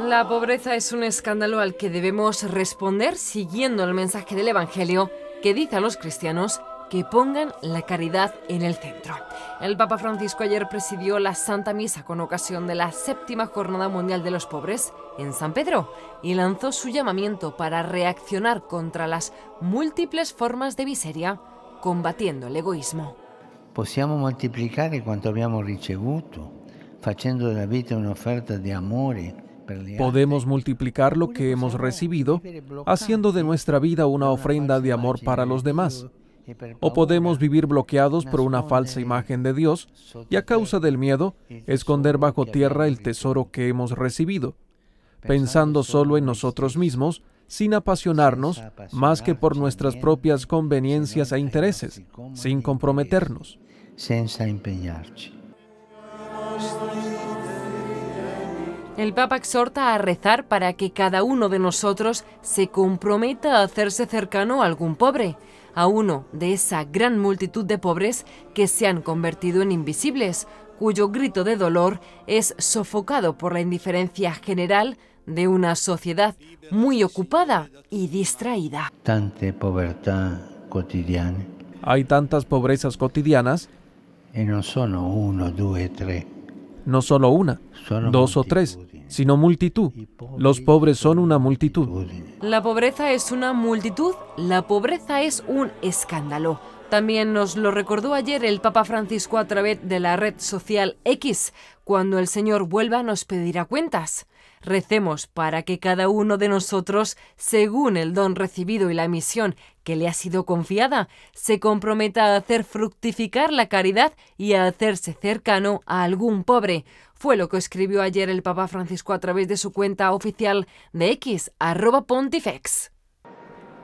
La pobreza es un escándalo al que debemos responder siguiendo el mensaje del Evangelio que dice a los cristianos que pongan la caridad en el centro. El Papa Francisco ayer presidió la Santa Misa con ocasión de la séptima Jornada Mundial de los Pobres en San Pedro y lanzó su llamamiento para reaccionar contra las múltiples formas de miseria, combatiendo el egoísmo. Possiamo moltiplicare quanto abbiamo ricevuto, facendo della vita un'offerta di amore Podemos ¿eh? multiplicar lo que hemos recibido haciendo de nuestra vida una ofrenda de amor para los demás. O podemos vivir bloqueados por una falsa imagen de Dios y a causa del miedo esconder bajo tierra el tesoro que hemos recibido, pensando solo en nosotros mismos, sin apasionarnos más que por nuestras propias conveniencias e intereses, sin comprometernos. El Papa exhorta a rezar para que cada uno de nosotros se comprometa a hacerse cercano a algún pobre, a uno de esa gran multitud de pobres que se han convertido en invisibles, cuyo grito de dolor es sofocado por la indiferencia general de una sociedad muy ocupada y distraída. pobreza cotidiana. Hay tantas pobrezas cotidianas. Y no son uno, dos, tres no solo una, dos o tres, sino multitud. Los pobres son una multitud. La pobreza es una multitud, la pobreza es un escándalo. También nos lo recordó ayer el Papa Francisco a través de la red social X, cuando el Señor vuelva nos pedirá cuentas. Recemos para que cada uno de nosotros, según el don recibido y la misión que le ha sido confiada, se comprometa a hacer fructificar la caridad y a hacerse cercano a algún pobre. Fue lo que escribió ayer el Papa Francisco a través de su cuenta oficial de X, arroba pontifex.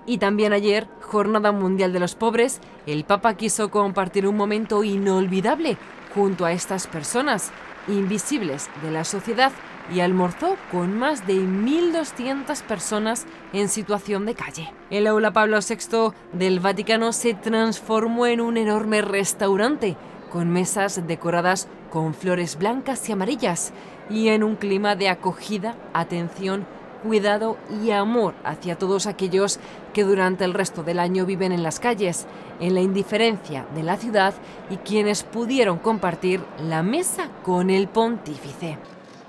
Y también ayer, Jornada Mundial de los Pobres, el Papa quiso compartir un momento inolvidable junto a estas personas invisibles de la sociedad y almorzó con más de 1.200 personas en situación de calle. El aula Pablo VI del Vaticano se transformó en un enorme restaurante con mesas decoradas con flores blancas y amarillas y en un clima de acogida, atención cuidado y amor hacia todos aquellos que durante el resto del año viven en las calles, en la indiferencia de la ciudad y quienes pudieron compartir la mesa con el pontífice.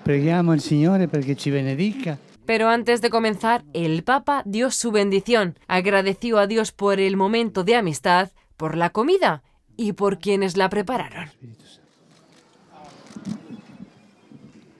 al Señor benedica. Pero antes de comenzar, el Papa dio su bendición. Agradeció a Dios por el momento de amistad, por la comida y por quienes la prepararon.